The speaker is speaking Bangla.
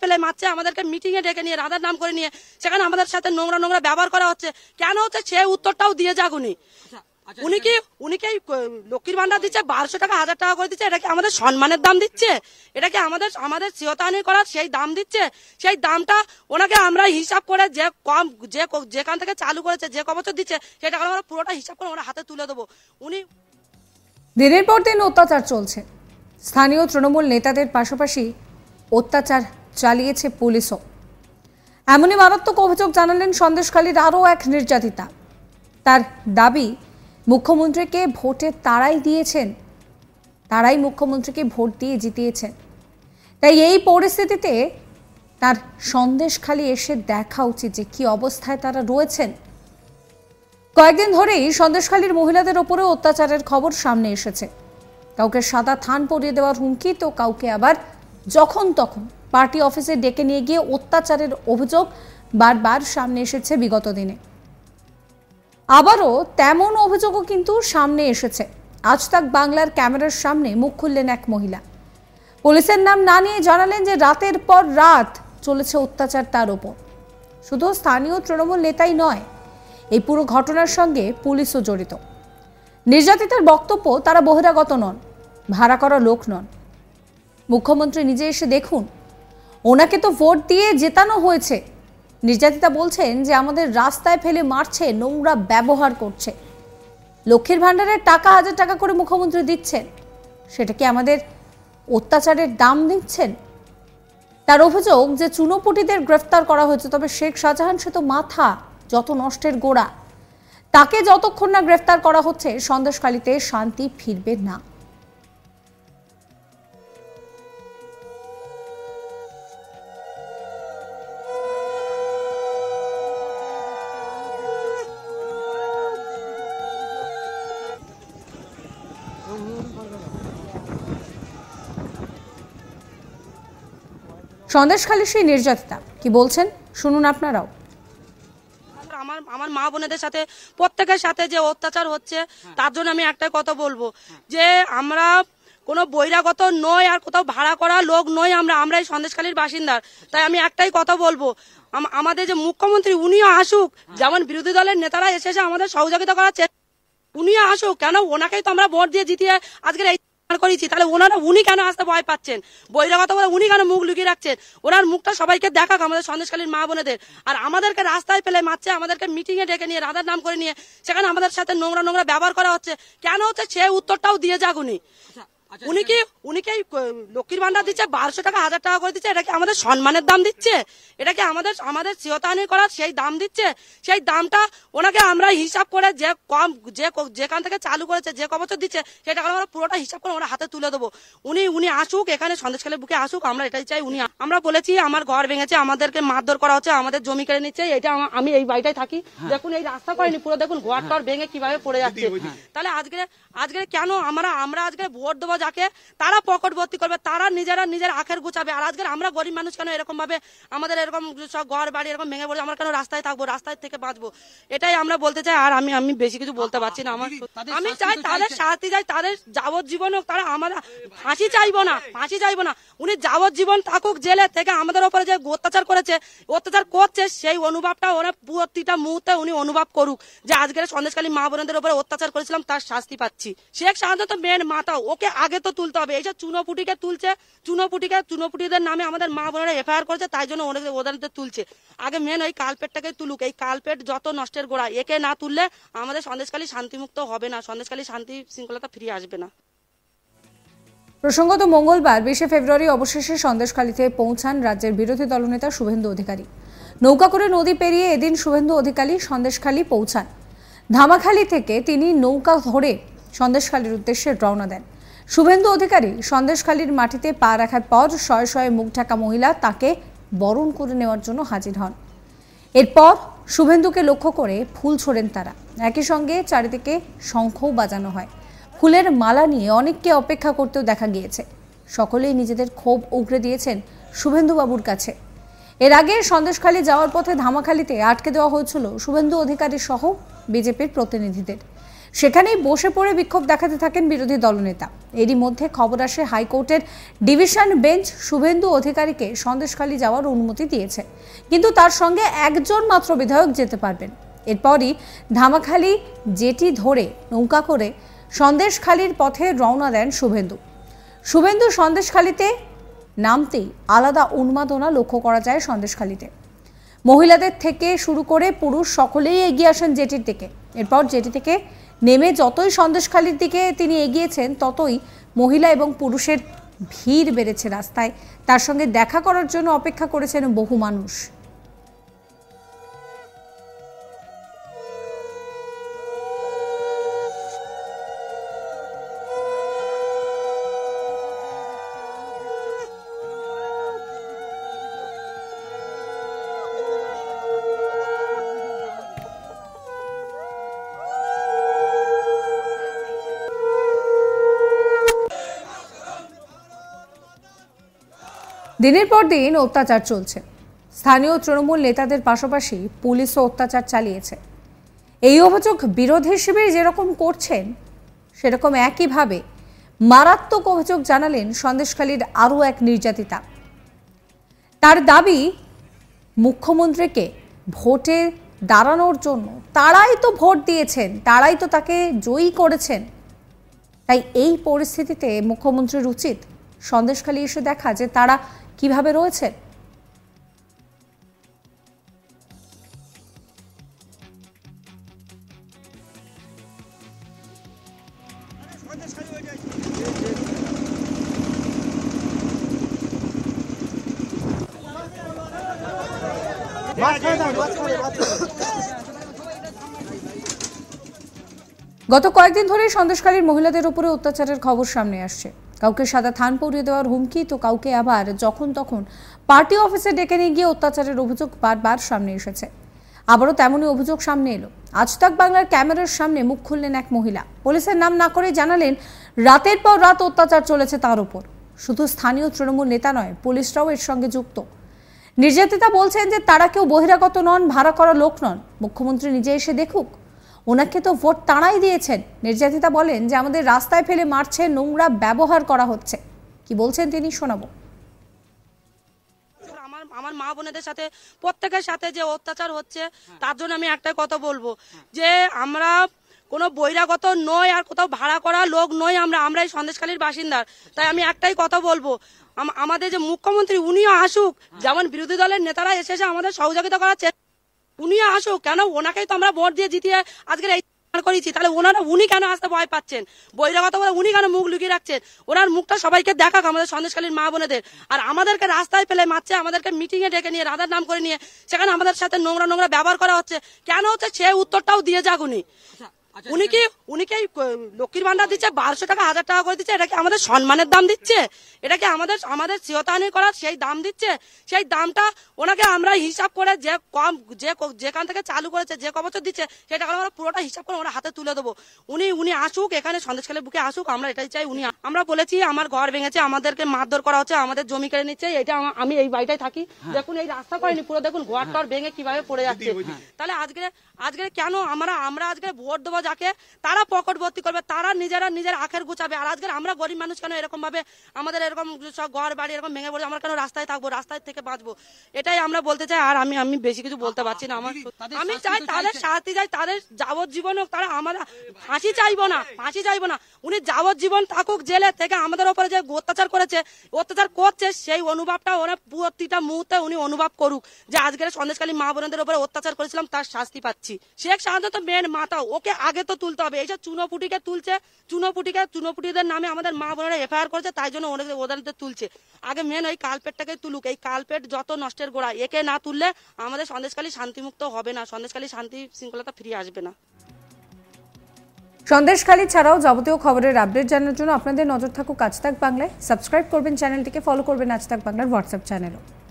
ফেলায় ফেলায় মারছে আমাদেরকে মিটিংয়ে ডেকে নিয়ে রাধার নাম করে নিয়ে সেখানে আমাদের সাথে নোংরা নোংরা ব্যবহার করা হচ্ছে কেন হচ্ছে সে উত্তরটাও দিয়ে যাক উনি আচ্ছা, আচ্ছা, উনি আচ্ছা। কি উনি কি লক্ষ্মীর ভান্ডার দিচ্ছে বারোশো টাকা হাজার টাকা করে দিচ্ছে এটাকে আমাদের সম্মানের দাম দিচ্ছে এটাকে আমাদের আমাদের শিহতাহানি করার সেই দাম দিচ্ছে সেই দামটা ওনাকে আমরা হিসাব করে যে কম যে যেখান থেকে চালু করেছে যে কবছর দিচ্ছে সেটা আমরা পুরোটা হিসাব করে ওরা হাতে তুলে দেবো উনি দিনের পর দিন অত্যাচার চলছে স্থানীয় তৃণমূল নেতাদের পাশাপাশি অত্যাচার চালিয়েছে পুলিশও এমনই মারাত্মক অভিযোগ জানালেন সন্দেশখালীর আরও এক নির্যাতিতা তার দাবি মুখ্যমন্ত্রীকে ভোটে তারাই দিয়েছেন তারাই মুখ্যমন্ত্রীকে ভোট দিয়ে জিতিয়েছেন তাই এই পরিস্থিতিতে তার সন্দেশখালি এসে দেখা উচিত যে কি অবস্থায় তারা রয়েছেন কয়েকদিন ধরেই সন্দেশখালীর মহিলাদের ওপরে অত্যাচারের খবর সামনে এসেছে কাউকে সাদা থান পরিয়ে দেওয়ার হুমকি তো কাউকে আবার যখন তখন পার্টি অফিসে ডেকে নিয়ে গিয়ে অত্যাচারের অভিযোগ বারবার সামনে এসেছে বিগত দিনে আবারও তেমন অভিযোগও কিন্তু সামনে এসেছে আজ তাক বাংলার ক্যামেরার সামনে মুখ খুললেন এক মহিলা পুলিশের নাম না নিয়ে জানালেন যে রাতের পর রাত চলেছে অত্যাচার তার ওপর শুধু স্থানীয় তৃণমূল নেতাই নয় এই পুরো ঘটনার সঙ্গে পুলিশও জড়িত নির্যাতিতার বক্তব্য তারা বহিরাগত নন ভাড়া করা লোক নন মুখ্যমন্ত্রী নিজে এসে দেখুন ওনাকে তো ভোট দিয়ে জেতানো হয়েছে নির্যাতিতা বলছেন যে আমাদের রাস্তায় ফেলে মারছে নোংরা ব্যবহার করছে লক্ষ্মীর ভাণ্ডারের টাকা হাজার টাকা করে মুখ্যমন্ত্রী দিচ্ছেন সেটা কি আমাদের অত্যাচারের দাম দিচ্ছেন তার অভিযোগ যে চুনোপুটিদের গ্রেফতার করা হয়েছে তবে শেখ শাহজাহান সে তো মাথা যত নষ্টের গোড়া তাকে যতক্ষণ না গ্রেফতার করা হচ্ছে সন্দেশকালীতে শান্তি ফিরবে না সন্দেশখালী সেই নির্যাতিতা কি বলছেন শুনুন আপনারাও আমার আমার মা বোনেদের সাথে প্রত্যেকের সাথে যে অত্যাচার হচ্ছে হ্যাঁ। তার জন্য আমি একটাই কথা বলবো যে আমরা কোনো বহিরাগত নয় আর কোথাও ভাড়া করা লোক নই আমরা আমরাই সন্দেশখালীর বাসিন্দার তাই আমি একটাই কথা বলবো আমাদের যে মুখ্যমন্ত্রী উনিও আসুক যেমন বিরোধী দলের নেতারা এসে আমাদের সহযোগিতা করার উনিও আসুক কেন ওনাকেই তো আমরা ভোট দিয়ে জিতিয়ে আজকের এই করেছি তাহলে ওনারা উনি কেন আসতে ভয় পাচ্ছেন বহিরাগত বলে উনি কেন মুখ লুকিয়ে রাখছেন ওনার মুখটা সবাইকে দেখাক আমাদের সন্দেশকালীন মা বোনেদের আর আমাদেরকে রাস্তায় ফেলে মারছে আমাদেরকে মিটিং এ ডেকে নিয়ে রাধার নাম করে নিয়ে সেখানে আমাদের সাথে নোংরা নোংরা ব্যবহার করা হচ্ছে কেন হচ্ছে সে উত্তরটাও দিয়ে যাক উনি আচ্ছা, উনি কি উনি কি লক্ষ্মীর ভান্ডার দিচ্ছে বারোশো টাকা হাজার টাকা করে দিচ্ছে এটা কি আমাদের সম্মানের দাম দিচ্ছে এটা কি আমাদের আমাদের শিহতাহানি করার সেই দাম দিচ্ছে সেই দামটা ওনাকে আমরা হিসাব করে যে কম যে যেখান থেকে চালু করেছে যে কবছর দিচ্ছে সেটা আমরা পুরোটা হিসাব করে ওরা হাতে তুলে দেবো উনি উনি আসুক এখানে সন্দেশ সন্দেশখালের বুকে আসুক আমরা এটাই চাই উনি আমরা বলেছি আমার ঘর ভেঙেছে আমাদেরকে মারধর করা হচ্ছে আমাদের জমি কেড়ে নিচ্ছে এটা আমি এই বাড়িটাই থাকি হ্যাঁ। দেখুন এই রাস্তা করেনি পুরো দেখুন ঘর টর হ্যাঁ। ভেঙে কিভাবে পড়ে যাচ্ছে তাহলে আজকে আজকে কেন আমরা আমরা আজকে ভোট দেবো যাকে তারা পকটবর্তী করবে তারা নিজেরা নিজের আখের গুছাবে আর আজকে আমরা গরিব মানুষ কেন এরকম ভাবে আমাদের এরকম সব ঘর বাড়ি এরকম ভেঙে পড়ছে আমরা কেন রাস্তায় থাকবো রাস্তায় থেকে বাঁচবো এটাই আমরা বলতে চাই আর আমি আমি বেশি কিছু বলতে পারছি না আমার আমি চাই তাদের শাস্তি চাই তাদের যাবজ্জীবন হোক তারা আমরা ফাঁসি চাইবো না ফাঁসি চাইবো না উনি যাবজ্জীবন থাকুক জেলে থেকে আমাদের ওপরে যে অত্যাচার করেছে অত্যাচার করছে সেই অনুভবটা ওরা প্রতিটা মুহূর্তে উনি অনুভব করুক যে আজকের সন্দেশকালী মা বোনদের উপরে অত্যাচার করেছিলাম তার শাস্তি পাচ্ছি শেখ শাহাদ তো মেন মাতা ওকে আগে আগে তো তুলতে হবে এইসব চুনোপুটিকে তুলছে চুনোপুটিকে চুনোপুটিদের নামে আমাদের মা বোনেরা এফআইআর করছে তাই জন্য অনেক ওদেরদের তুলছে আগে মেন ওই কালপেটটাকে তুলুক এই কালপেট যত নষ্টের গোড়া একে না তুললে আমাদের সন্দেশকালী শান্তিমুক্ত হবে না সন্দেশকালী শান্তি শৃঙ্খলতা ফিরে আসবে না প্রসঙ্গত মঙ্গলবার বিশে ফেব্রুয়ারি অবশেষে সন্দেশখালীতে পৌঁছান রাজ্যের বিরোধী দলনেতা শুভেন্দু অধিকারী নৌকা করে নদী পেরিয়ে এদিন শুভেন্দু অধিকারী সন্দেশখালী পৌঁছান ধামাখালী থেকে তিনি নৌকা ধরে সন্দেশখালীর উদ্দেশ্যে রওনা দেন শুভেন্দু অধিকারী সন্দেশখালীর মাটিতে পা রাখার পর শয়ে শয়ে মুখ ঢাকা মহিলা তাকে বরণ করে নেওয়ার জন্য হাজির হন এরপর শুভেন্দুকে লক্ষ্য করে ফুল ছোড়েন তারা একই সঙ্গে চারিদিকে শঙ্খও বাজানো হয় ফুলের মালা নিয়ে অনেককে অপেক্ষা করতেও দেখা গিয়েছে সকলেই নিজেদের ক্ষোভ উগড়ে দিয়েছেন শুভেন্দুবাবুর কাছে এর আগে সন্দেশখালী যাওয়ার পথে ধামাখালিতে আটকে দেওয়া হয়েছিল শুভেন্দু অধিকারী সহ বিজেপির প্রতিনিধিদের সেখানেই বসে পড়ে বিক্ষোভ দেখাতে থাকেন বিরোধী দলনেতা এরই মধ্যে খবর আসে হাইকোর্টের ডিভিশন বেঞ্চ শুভেন্দু অধিকারীকে সন্দেশখালী যাওয়ার অনুমতি দিয়েছে কিন্তু তার সঙ্গে একজন মাত্র বিধায়ক যেতে পারবেন এরপরই ধামাখালি জেটি ধরে নৌকা করে সন্দেশখালির পথে রওনা দেন শুভেন্দু শুভেন্দু সন্দেশখালিতে নামতেই আলাদা উন্মাদনা লক্ষ্য করা যায় সন্দেশখালিতে মহিলাদের থেকে শুরু করে পুরুষ সকলেই এগিয়ে আসেন জেটির দিকে এরপর যেটি থেকে নেমে যতই সন্দেশখালীর দিকে তিনি এগিয়েছেন ততই মহিলা এবং পুরুষের ভিড় বেড়েছে রাস্তায় তার সঙ্গে দেখা করার জন্য অপেক্ষা করেছেন বহু মানুষ দিনের পর দিন অত্যাচার চলছে স্থানীয় তৃণমূল নেতাদের পাশাপাশি পুলিশও অত্যাচার চালিয়েছে এই অভিযোগ বিরোধী শিবির যেরকম করছেন সেরকম একইভাবে মারাত্মক অভিযোগ জানালেন সন্দেশখালীর আরও এক নির্যাতিতা তার দাবি মুখ্যমন্ত্রীকে ভোটে দাঁড়ানোর জন্য তারাই তো ভোট দিয়েছেন তারাই তো তাকে জয়ী করেছেন তাই এই পরিস্থিতিতে মুখ্যমন্ত্রীর উচিত সন্দেশখালী এসে দেখা যে তারা কিভাবে রয়েছে গত কয়েকদিন ধরে সন্দেশকারীর মহিলাদের উপরে অত্যাচারের খবর সামনে আসছে কাউকে সাদা থান পরিয়ে দেওয়ার হুমকি তো কাউকে আবার যখন তখন পার্টি অফিসে ডেকে নিয়ে গিয়ে অত্যাচারের অভিযোগ বারবার সামনে এসেছে আবারও তেমনই অভিযোগ সামনে এলো আজ তাক বাংলার ক্যামেরার সামনে মুখ খুললেন এক মহিলা পুলিশের নাম না করে জানালেন রাতের পর রাত অত্যাচার চলেছে তার উপর শুধু স্থানীয় তৃণমূল নেতা নয় পুলিশরাও এর সঙ্গে যুক্ত নির্যাতিতা বলছেন যে তারা কেউ বহিরাগত নন ভাড়া করা লোক নন মুখ্যমন্ত্রী নিজে এসে দেখুক ওনাকে তো ভোট তাঁরাই দিয়েছেন নির্যাতিতা বলেন যে আমাদের রাস্তায় ফেলে মারছে নোংরা ব্যবহার করা হচ্ছে কি বলছেন তিনি শোনাবো আমার আমার মা বোনেদের সাথে প্রত্যেকের সাথে যে অত্যাচার হচ্ছে তার জন্য আমি একটা কথা বলবো যে আমরা কোনো বহিরাগত নই আর কোথাও ভাড়া করা লোক নই আমরা আমরাই সন্দেশখালীর বাসিন্দার তাই আমি একটাই কথা বলবো আমাদের যে মুখ্যমন্ত্রী উনিও আসুক যেমন বিরোধী দলের নেতারা এসে এসে আমাদের সহযোগিতা করার উনি আসো কেন ওনাকেই তো আমরা ভোট দিয়ে জিতিয়ে আজকে এই করেছি তাহলে ওনারা উনি কেন আসতে ভয় পাচ্ছেন বহিরাগত বলে উনি কেন মুখ লুকিয়ে রাখছেন ওনার মুখটা সবাইকে দেখাক আমাদের সন্দেশকালীন মা বোনেদের আর আমাদেরকে রাস্তায় ফেলে মারছে আমাদেরকে মিটিং এ ডেকে নিয়ে রাধার নাম করে নিয়ে সেখানে আমাদের সাথে নোংরা নোংরা ব্যবহার করা হচ্ছে কেন হচ্ছে সে উত্তরটাও দিয়ে যাক উনি আচ্ছা, আচ্ছা, আচ্ছা, আচ্ছা। উনি কি উনি কি লক্ষ্মীর ভান্ডার দিচ্ছে বারোশো টাকা হাজার টাকা করে দিচ্ছে এটা কি আমাদের সম্মানের দাম দিচ্ছে এটা কি আমাদের আমাদের করার সেই দাম দিচ্ছে সেই দামটা ওনাকে আমরা হিসাব করে যে কম যে যেখান থেকে চালু করেছে যে কবছর দিচ্ছে সেই টাকা আমরা পুরোটা হিসাব করে হাতে তুলে দেবো উনি উনি আসুক এখানে বুকে আসুক আমরা এটাই চাই উনি আমরা বলেছি আমার ঘর ভেঙেছে আমাদেরকে মারধর করা হচ্ছে আমাদের জমি কেড়ে নিচ্ছে এটা আমি এই বাড়িটাই থাকি হ্যাঁ। দেখুন এই রাস্তা করেনি পুরো দেখুন ঘর টর ভেঙে কিভাবে পড়ে যাচ্ছে তাহলে আজকে আজকে কেন আমরা আমরা আজকে ভোট দেবো যাকে তারা পকটবর্তী করবে তারা নিজেরা নিজের আখের গুছাবে আর আজকে আমরা গরিব মানুষ কেন এরকম ভাবে আমাদের এরকম সব ঘর বাড়ি এরকম ভেঙে পড়ে আমরা কেন রাস্তায় থাকবো রাস্তায় থেকে বাঁচবো এটাই আমরা বলতে চাই আর আমি আমি বেশি কিছু বলতে পারছি না আমার আমি চাই তাদের শাস্তি চাই তাদের যাবজ্জীবন হোক তারা আমরা ফাঁসি চাইবো না ফাঁসি চাইবো না উনি যাবজ্জীবন থাকুক জেলে থেকে আমাদের ওপরে যে অত্যাচার করেছে অত্যাচার করছে সেই অনুভবটা ওরা প্রতিটা মুহূর্তে উনি অনুভব করুক যে আজকের সন্দেশকালী মা বোনদের উপরে অত্যাচার করেছিলাম তার শাস্তি পাচ্ছি শেখ শাহাদ তো মেন মাতা ওকে আগে তো তুলতে হবে এইসব চুনোপুটিকে তুলছে চুনোপুটিকে চুনোপুটিদের নামে আমাদের মা বোনেরা এফআইআর করছে তাই জন্য অনেক ওদের তুলছে আগে মেন ওই কালপেটটাকে তুলুক এই কালপেট যত নষ্টের গোড়া একে না তুললে আমাদের সন্দেশকালী শান্তিমুক্ত হবে না সন্দেশকালী শান্তি শৃঙ্খলাটা ফিরে আসবে না সন্দেশখালী ছাড়াও যাবতীয় খবরের আপডেট জানার জন্য আপনাদের নজর থাকুক আজ তাক বাংলায় সাবস্ক্রাইব করবেন চ্যানেলটিকে ফলো করবেন আজ তাক বাংলার হোয়াটসঅ্যাপ চ্যানেলও